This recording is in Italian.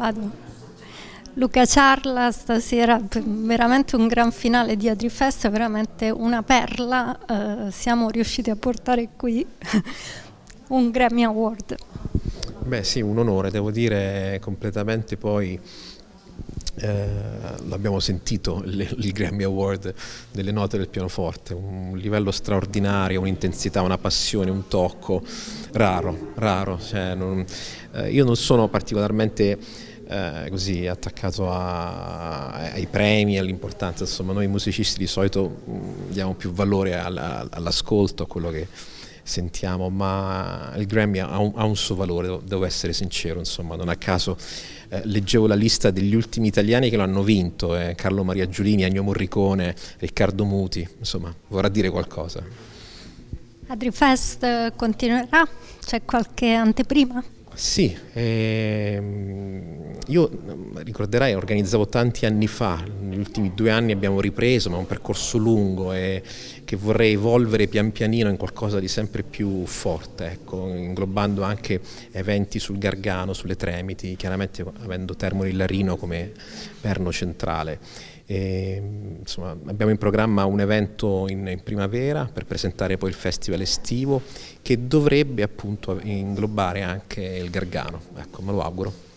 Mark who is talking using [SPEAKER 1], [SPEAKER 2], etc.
[SPEAKER 1] Vado. Luca Ciarla stasera veramente un gran finale di Adrifest, veramente una perla, eh, siamo riusciti a portare qui un Grammy Award.
[SPEAKER 2] Beh sì, un onore, devo dire completamente poi eh, l'abbiamo sentito, il, il Grammy Award delle note del pianoforte, un livello straordinario, un'intensità, una passione, un tocco raro, raro. Cioè, non, eh, io non sono particolarmente eh, così attaccato a, ai premi, all'importanza, insomma noi musicisti di solito mm, diamo più valore all'ascolto, a quello che sentiamo, ma il Grammy ha un, ha un suo valore, devo essere sincero, insomma, non a caso eh, leggevo la lista degli ultimi italiani che lo hanno vinto, eh, Carlo Maria Giulini, Agno Morricone, Riccardo Muti, insomma, vorrà dire qualcosa.
[SPEAKER 1] Adrifest eh, continuerà? C'è qualche anteprima?
[SPEAKER 2] Sì, ehm, io mm, ricorderai, organizzavo tanti anni fa, negli ultimi due anni abbiamo ripreso, ma è un percorso lungo e che vorrei evolvere pian pianino in qualcosa di sempre più forte, ecco, inglobando anche eventi sul Gargano, sulle Tremiti, chiaramente avendo Termoli Larino come perno centrale. E, insomma, abbiamo in programma un evento in, in, primavera per presentare poi il festival estivo che dovrebbe appunto inglobare anche il Gargano, ecco, me lo auguro.